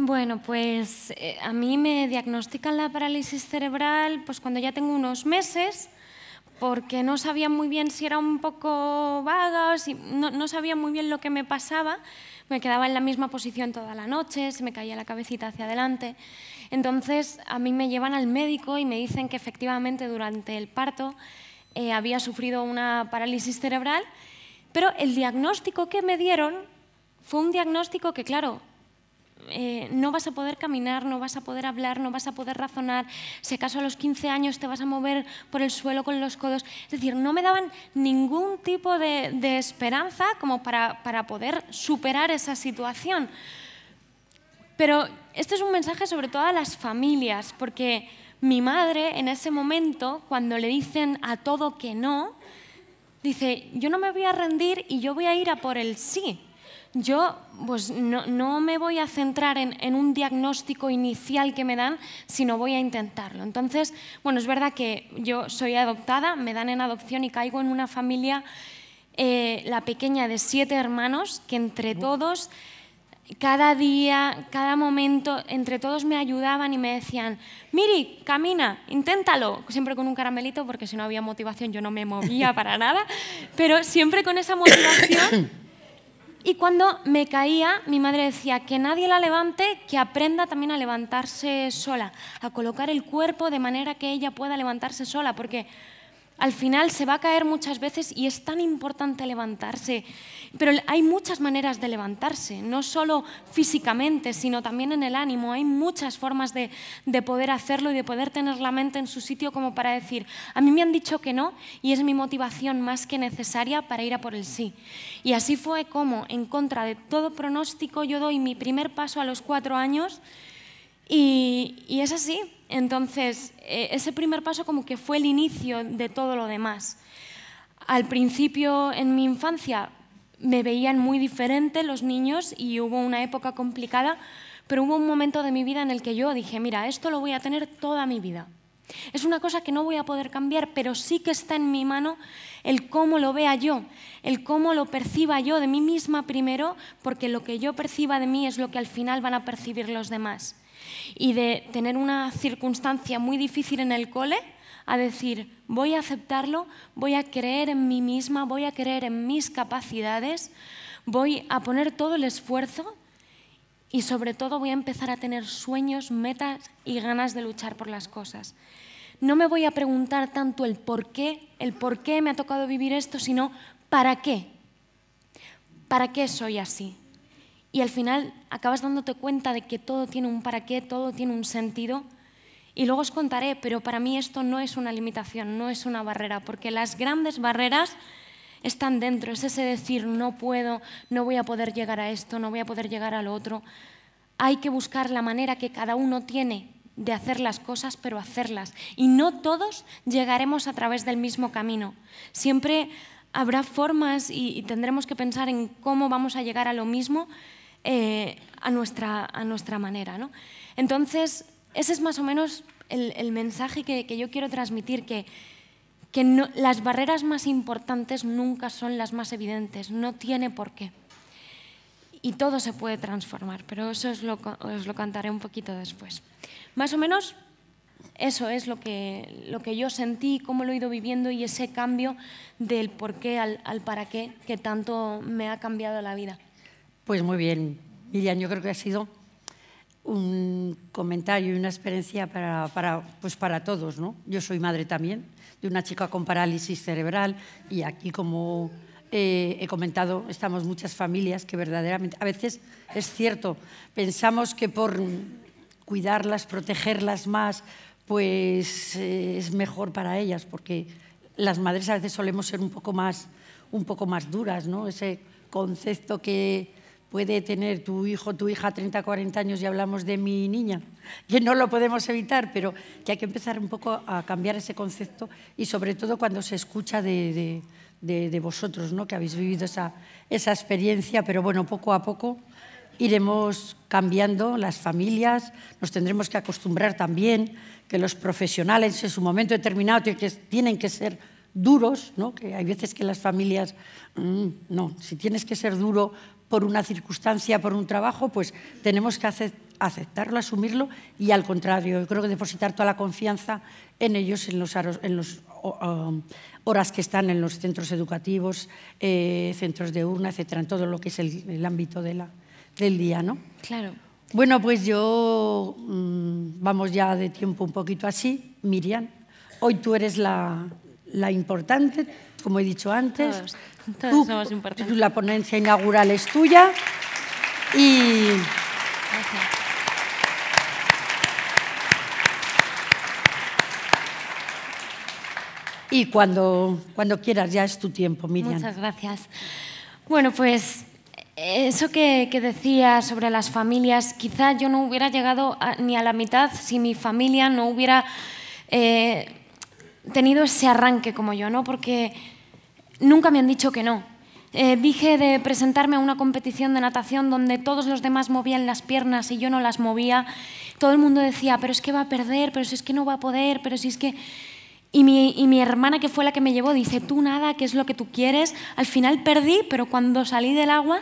Bueno, pues eh, a mí me diagnostican la parálisis cerebral pues cuando ya tengo unos meses, porque no sabía muy bien si era un poco vaga, o si, no, sabía muy bien lo que me pasaba. Me quedaba en la misma posición toda la noche, se me caía la cabecita hacia adelante. Entonces a mí me llevan al médico y me dicen que efectivamente durante el parto eh, había sufrido una parálisis cerebral, pero el diagnóstico que me dieron fue un diagnóstico que, claro, eh, no vas a poder caminar, no vas a poder hablar, no vas a poder razonar, si acaso a los 15 años te vas a mover por el suelo con los codos. Es decir, no me daban ningún tipo de, esperanza como para, para poder superar esa situación. Pero este es un mensaje sobre todo a las familias, porque mi madre en ese momento, cuando le dicen a todo que no, dice, yo no me voy a rendir y yo voy a ir a por el sí yo pues, no, me voy a centrar en, un diagnóstico inicial que me dan, sino voy a intentarlo. Entonces, bueno, es verdad que yo soy adoptada, me dan en adopción y caigo en una familia, eh, la pequeña de siete hermanos, que entre todos, cada día, cada momento, entre todos me ayudaban y me decían, Miri, camina, inténtalo, siempre con un caramelito, porque si no había motivación yo no me movía para nada, pero siempre con esa motivación. Y cuando me caía, mi madre decía que nadie la levante, que aprenda también a levantarse sola, a colocar el cuerpo de manera que ella pueda levantarse sola, porque al final se va a caer muchas veces y es tan importante levantarse. Pero hay muchas maneras de levantarse, no solo físicamente, sino también en el ánimo. Hay muchas formas de, poder hacerlo y de poder tener la mente en su sitio como para decir, a mí me han dicho que no y es mi motivación más que necesaria para ir a por el sí. Y así fue como, en contra de todo pronóstico, yo doy mi primer paso a los cuatro años y, es así. Entonces, eh, ese primer paso como que fue el inicio de todo lo demás. Al principio, en mi infancia, me veían muy diferente los niños y hubo una época complicada, pero hubo un momento de mi vida en el que yo dije, mira, esto lo voy a tener toda mi vida. Es una cosa que no voy a poder cambiar, pero sí que está en mi mano el cómo lo vea yo, el cómo lo perciba yo de mí misma primero, porque lo que yo perciba de mí es lo que al final van a percibir los demás y de tener una circunstancia muy difícil en el cole a decir, voy a aceptarlo, voy a creer en mí misma, voy a creer en mis capacidades, voy a poner todo el esfuerzo y sobre todo voy a empezar a tener sueños, metas y ganas de luchar por las cosas. No me voy a preguntar tanto el por qué, el por qué me ha tocado vivir esto, sino para qué. ¿Para qué soy así? y al final acabas dándote cuenta de que todo tiene un para qué, todo tiene un sentido. Y luego os contaré, pero para mí esto no es una limitación, no es una barrera, porque las grandes barreras están dentro, es ese decir, no puedo, no voy a poder llegar a esto, no voy a poder llegar a lo otro. Hay que buscar la manera que cada uno tiene de hacer las cosas, pero hacerlas. Y no todos llegaremos a través del mismo camino. Siempre habrá formas y, y tendremos que pensar en cómo vamos a llegar a lo mismo, eh, a, nuestra, a nuestra manera. Entonces, ese es más o menos el, mensaje que, yo quiero transmitir, que, que las barreras más importantes nunca son las más evidentes, no tiene por qué. Y todo se puede transformar, pero eso os lo, os lo cantaré un poquito después. Más o menos eso es lo que, lo que yo sentí, cómo lo he ido viviendo y ese cambio del por qué al para qué que tanto me ha cambiado la vida. Pues muy bien, Miriam, yo creo que ha sido un comentario y una experiencia para, pues para todos. ¿no? Yo soy madre también de una chica con parálisis cerebral y aquí, como eh, he comentado, estamos muchas familias que verdaderamente, a veces es cierto, pensamos que por cuidarlas, protegerlas más, pues eh, es mejor para ellas, porque las madres a veces solemos ser un poco más, un poco más duras, ¿no? ese concepto que puede tener tu hijo, tu hija, 30, 40 años y hablamos de mi niña, que no lo podemos evitar, pero que hay que empezar un poco a cambiar ese concepto y sobre todo cuando se escucha de, vosotros, ¿no? que habéis vivido esa, esa experiencia, pero bueno, poco a poco iremos cambiando las familias, nos tendremos que acostumbrar también que los profesionales en su momento determinado tienen que ser duros, ¿no? que hay veces que las familias, mm, no, si tienes que ser duro por una circunstancia, por un trabajo, pues tenemos que aceptarlo, asumirlo y al contrario, yo creo que depositar toda la confianza en ellos, en los, en los horas que están en los centros educativos, eh, centros de urna, etcétera, en todo lo que es el, ámbito del día, ¿no? Claro. Bueno, pues yo, mm, vamos ya de tiempo un poquito así, Miriam, hoy tú eres la, la importante, como he dicho antes. La ponencia inaugural es tuya y... Y cuando, cuando quieras, ya es tu tiempo, Miriam. Muchas gracias. Bueno, pues eso que, que, decía sobre las familias, quizá yo no hubiera llegado ni a la mitad si mi familia no hubiera eh, tenido ese arranque como yo, ¿no? Porque nunca me han dicho que no. Eh, dije de presentarme a una competición de natación donde todos los demás movían las piernas y yo no las movía. Todo el mundo decía, pero es que va a perder, pero si es que no va a poder, pero si es que... Y mi, hermana, que fue la que me llevó, dice, tú nada, ¿qué es lo que tú quieres? Al final perdí, pero cuando salí del agua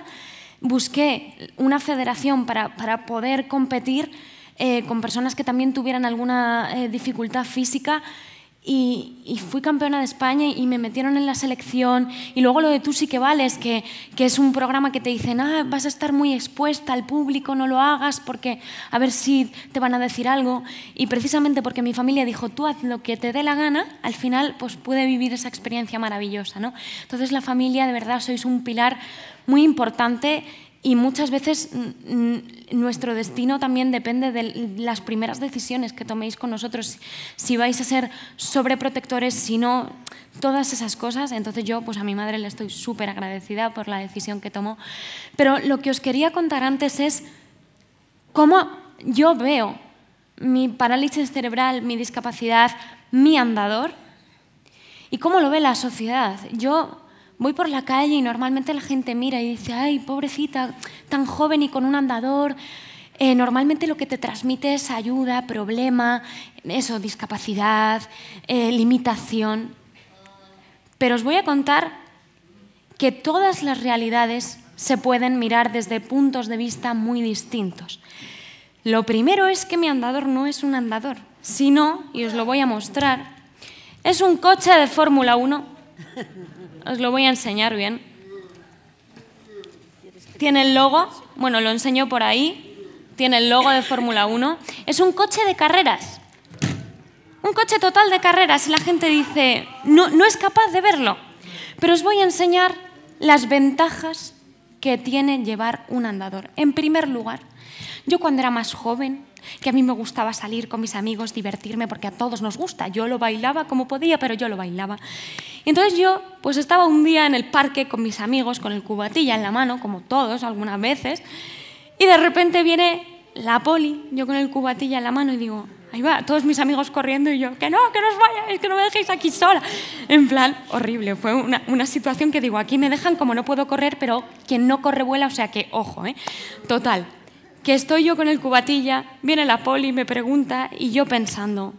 busqué una federación para, poder competir eh, con personas que también tuvieran alguna eh, dificultad física y, fui campeona de España y me metieron en la selección. Y luego lo de Tú sí que vales, que, es un programa que te dice ah, vas a estar muy expuesta al público, no lo hagas porque a ver si te van a decir algo. Y precisamente porque mi familia dijo, tú haz lo que te dé la gana, al final pues pude vivir esa experiencia maravillosa. ¿no? Entonces la familia, de verdad, sois un pilar muy importante y muchas veces nuestro destino también depende de las primeras decisiones que toméis con nosotros. Si vais a ser sobreprotectores, si no, todas esas cosas. Entonces yo, pues a mi madre le estoy súper agradecida por la decisión que tomó. Pero lo que os quería contar antes es cómo yo veo mi parálisis cerebral, mi discapacidad, mi andador y cómo lo ve la sociedad. Yo voy por la calle y normalmente la gente mira y dice, ay, pobrecita, tan joven y con un andador. Eh, normalmente lo que te transmite es ayuda, problema, eso, discapacidad, eh, limitación. Pero os voy a contar que todas las realidades se pueden mirar desde puntos de vista muy distintos. Lo primero es que mi andador no es un andador, sino, y os lo voy a mostrar, es un coche de Fórmula 1 os lo voy a enseñar bien. Tiene el logo, bueno, lo enseño por ahí, tiene el logo de Fórmula 1. Es un coche de carreras, un coche total de carreras y la gente dice, no, no es capaz de verlo, pero os voy a enseñar las ventajas que tiene llevar un andador. En primer lugar, yo cuando era más joven, que a mí me gustaba salir con mis amigos, divertirme, porque a todos nos gusta. Yo lo bailaba como podía, pero yo lo bailaba. Entonces yo pues estaba un día en el parque con mis amigos, con el cubatilla en la mano, como todos algunas veces, y de repente viene la poli, yo con el cubatilla en la mano y digo, ahí va, todos mis amigos corriendo y yo, que no, que no os vayáis, que no me dejéis aquí sola. En plan, horrible, fue una, situación que digo, aquí me dejan como no puedo correr, pero quien no corre vuela, o sea que, ojo, ¿eh? Total, que estoy yo con el cubatilla, viene la poli, me pregunta y yo pensando,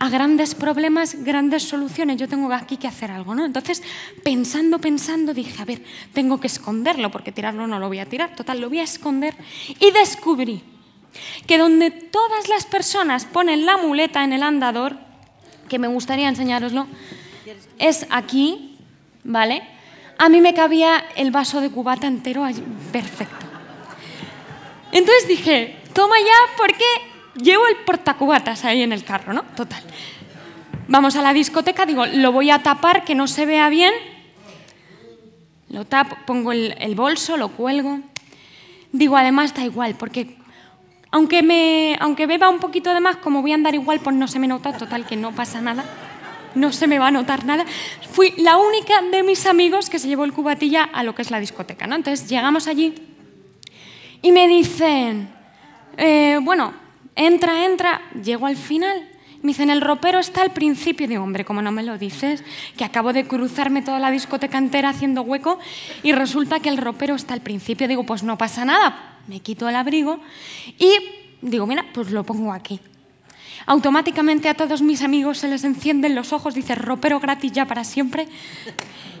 a grandes problemas, grandes soluciones, yo tengo aquí que hacer algo, ¿no? Entonces, pensando, pensando, dije, a ver, tengo que esconderlo, porque tirarlo no lo voy a tirar, total, lo voy a esconder. Y descubrí que donde todas las personas ponen la muleta en el andador, que me gustaría enseñároslo, es aquí, ¿vale? A mí me cabía el vaso de cubata entero allí, perfecto. Entonces dije, toma ya porque llevo el portacubatas ahí en el carro, ¿no? Total. Vamos a la discoteca, digo, lo voy a tapar que no se vea bien. Lo tapo, pongo el, bolso, lo cuelgo. Digo, además da igual, porque aunque, me, aunque beba un poquito de más, como voy a andar igual, pues no se me nota, total, que no pasa nada. No se me va a notar nada. Fui la única de mis amigos que se llevó el cubatilla a lo que es la discoteca, ¿no? Entonces llegamos allí y me dicen, eh, bueno, entra, entra, llego al final. Me dicen, el ropero está al principio. digo, hombre, como no me lo dices, que acabo de cruzarme toda la discoteca entera haciendo hueco y resulta que el ropero está al principio. Digo, pues no pasa nada. Me quito el abrigo y digo, mira, pues lo pongo aquí automáticamente a todos mis amigos se les encienden los ojos, dice ropero gratis ya para siempre.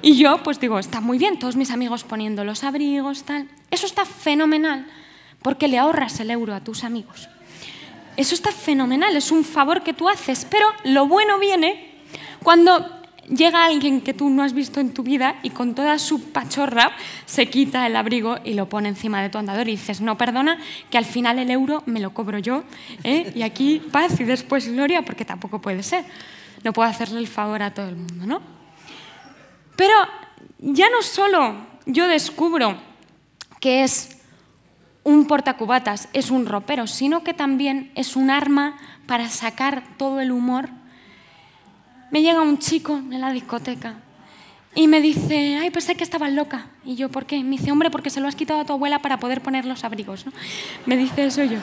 Y yo pues digo, está muy bien, todos mis amigos poniendo los abrigos, tal. Eso está fenomenal porque le ahorras el euro a tus amigos. Eso está fenomenal, es un favor que tú haces, pero lo bueno viene cuando llega alguien que tú no has visto en tu vida y con toda su pachorra se quita el abrigo y lo pone encima de tu andador y dices, no, perdona, que al final el euro me lo cobro yo ¿eh? y aquí paz y después gloria porque tampoco puede ser. No puedo hacerle el favor a todo el mundo, ¿no? Pero ya no solo yo descubro que es un portacubatas, es un ropero, sino que también es un arma para sacar todo el humor me llega un chico en la discoteca y me dice, ay, pues sé que estabas loca. Y yo, ¿por qué? Me dice, hombre, porque se lo has quitado a tu abuela para poder poner los abrigos. ¿no? Me dice eso yo.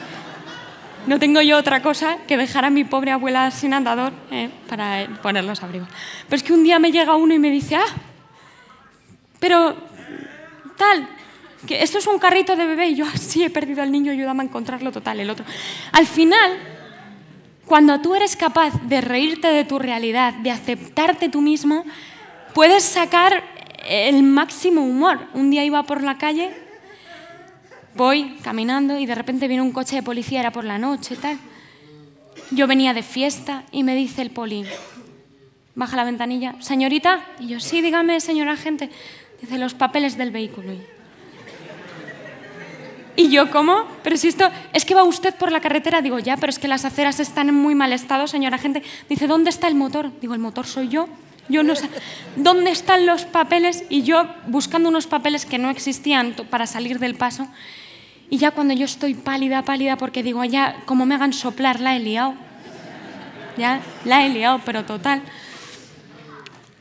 No tengo yo otra cosa que dejar a mi pobre abuela sin andador ¿eh? para eh, poner los abrigos. Pero que un día me llega uno y me dice, ah, pero tal, que esto es un carrito de bebé. Y yo, así ah, sí, he perdido al niño, ayúdame a encontrarlo total, el otro. Al final, cuando tú eres capaz de reírte de tu realidad, de aceptarte tú mismo, puedes sacar el máximo humor. Un día iba por la calle, voy caminando y de repente viene un coche de policía, era por la noche, tal. Yo venía de fiesta y me dice el poli, baja la ventanilla, señorita, y yo, sí, dígame, señora agente, dice los papeles del vehículo. Y yo, ¿cómo? Pero si esto, es que va usted por la carretera, digo, ya, pero es que las aceras están en muy mal estado, señora gente. Dice, ¿dónde está el motor? Digo, el motor soy yo. Yo no sé dónde están los papeles y yo buscando unos papeles que no existían para salir del paso. Y ya cuando yo estoy pálida, pálida, porque digo, ya, como me hagan soplar, la he liado. Ya, la he liado, pero total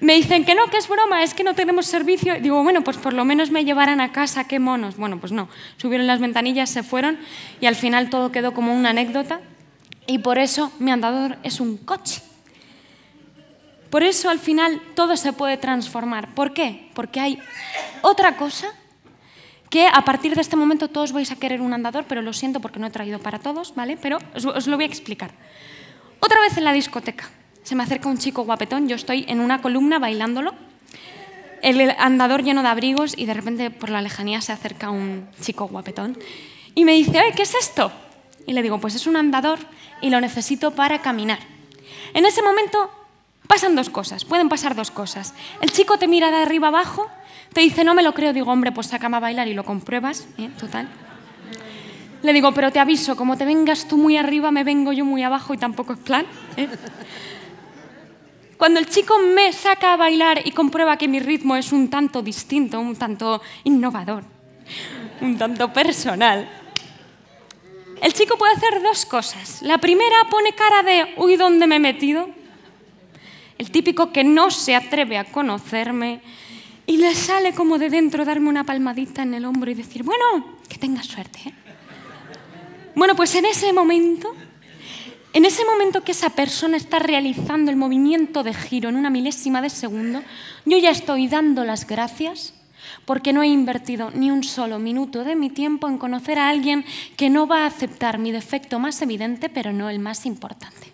me dicen que no, que es broma, es que no tenemos servicio. Digo, bueno, pues por lo menos me llevarán a casa, qué monos. Bueno, pues no, subieron las ventanillas, se fueron y al final todo quedó como una anécdota y por eso mi andador es un coche. Por eso al final todo se puede transformar. ¿Por qué? Porque hay otra cosa que a partir de este momento todos vais a querer un andador, pero lo siento porque no he traído para todos, ¿vale? Pero os, os lo voy a explicar. Otra vez en la discoteca. Se me acerca un chico guapetón, yo estoy en una columna bailándolo, el andador lleno de abrigos y de repente por la lejanía se acerca un chico guapetón y me dice, Oye, ¿qué es esto? Y le digo, pues es un andador y lo necesito para caminar. En ese momento pasan dos cosas, pueden pasar dos cosas. El chico te mira de arriba abajo, te dice, no me lo creo, digo, hombre, pues sácame a bailar y lo compruebas, ¿eh? total. Le digo, pero te aviso, como te vengas tú muy arriba, me vengo yo muy abajo y tampoco es plan. ¿eh? Cuando el chico me saca a bailar y comprueba que mi ritmo es un tanto distinto, un tanto innovador, un tanto personal, el chico puede hacer dos cosas. La primera pone cara de, uy, ¿dónde me he metido? El típico que no se atreve a conocerme y le sale como de dentro darme una palmadita en el hombro y decir, bueno, que tengas suerte. ¿eh?". Bueno, pues en ese momento en ese momento que esa persona está realizando el movimiento de giro en una milésima de segundo, yo ya estoy dando las gracias porque no he invertido ni un solo minuto de mi tiempo en conocer a alguien que no va a aceptar mi defecto más evidente, pero no el más importante.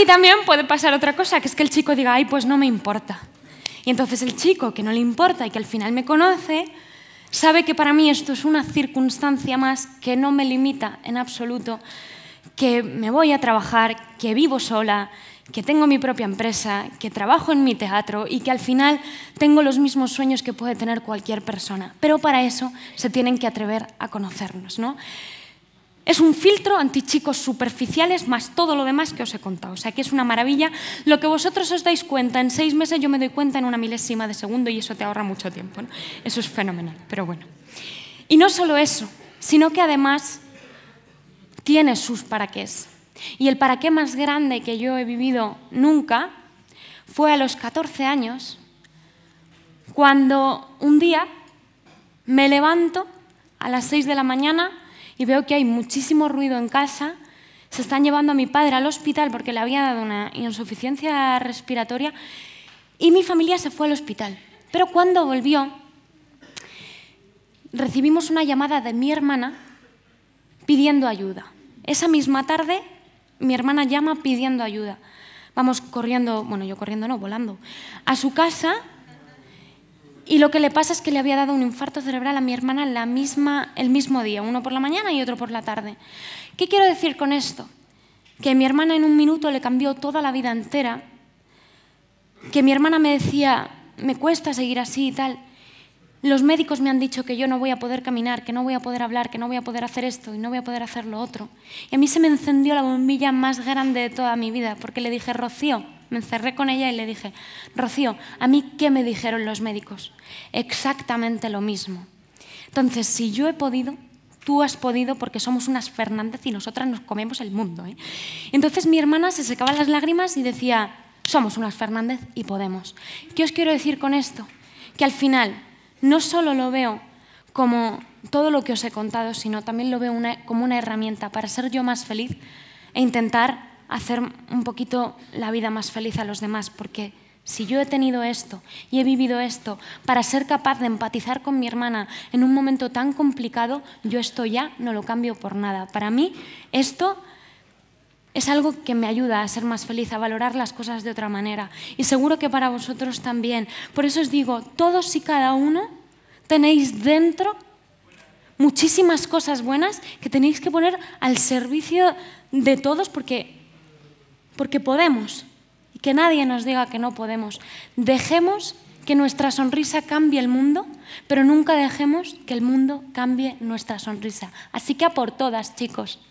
Y también puede pasar otra cosa, que es que el chico diga, ay, pues no me importa. Y entonces el chico que no le importa y que al final me conoce, sabe que para mí esto es una circunstancia más que no me limita en absoluto, que me voy a trabajar, que vivo sola, que tengo mi propia empresa, que trabajo en mi teatro y que al final tengo los mismos sueños que puede tener cualquier persona. Pero para eso se tienen que atrever a conocernos, ¿no? Es un filtro antichicos superficiales más todo lo demás que os he contado. O sea, que es una maravilla. Lo que vosotros os dais cuenta en seis meses, yo me doy cuenta en una milésima de segundo y eso te ahorra mucho tiempo. Eso es fenomenal, pero bueno. Y no solo eso, sino que además tiene sus paraqués. Y el para qué más grande que yo he vivido nunca fue a los 14 años, cuando un día me levanto a las 6 de la mañana y veo que hay muchísimo ruido en casa. Se están llevando a mi padre al hospital porque le había dado una insuficiencia respiratoria y mi familia se fue al hospital. Pero cuando volvió, recibimos una llamada de mi hermana pidiendo ayuda. Esa misma tarde, mi hermana llama pidiendo ayuda. Vamos corriendo, bueno, yo corriendo no, volando, a su casa y lo que le pasa es que le había dado un infarto cerebral a mi hermana la misma, el mismo día, uno por la mañana y otro por la tarde. ¿Qué quiero decir con esto? Que mi hermana en un minuto le cambió toda la vida entera, que mi hermana me decía, me cuesta seguir así y tal. Los médicos me han dicho que yo no voy a poder caminar, que no voy a poder hablar, que no voy a poder hacer esto y no voy a poder hacer lo otro. Y a mí se me encendió la bombilla más grande de toda mi vida, porque le dije, Rocío, me encerré con ella y le dije, Rocío, ¿a mí qué me dijeron los médicos? Exactamente lo mismo. Entonces, si yo he podido, tú has podido porque somos unas Fernández y nosotras nos comemos el mundo. ¿eh? Entonces mi hermana se secaba las lágrimas y decía, somos unas Fernández y podemos. ¿Qué os quiero decir con esto? Que al final no solo lo veo como todo lo que os he contado, sino también lo veo como una herramienta para ser yo más feliz e intentar hacer un poquito la vida más feliz a los demás, porque si yo he tenido esto y he vivido esto, para ser capaz de empatizar con mi hermana en un momento tan complicado, yo esto ya no lo cambio por nada. Para mí esto es algo que me ayuda a ser más feliz, a valorar las cosas de otra manera. Y seguro que para vosotros también. Por eso os digo, todos y cada uno tenéis dentro muchísimas cosas buenas que tenéis que poner al servicio de todos porque porque podemos y que nadie nos diga que no podemos. Dejemos que nuestra sonrisa cambie el mundo, pero nunca dejemos que el mundo cambie nuestra sonrisa. Así que a por todas, chicos.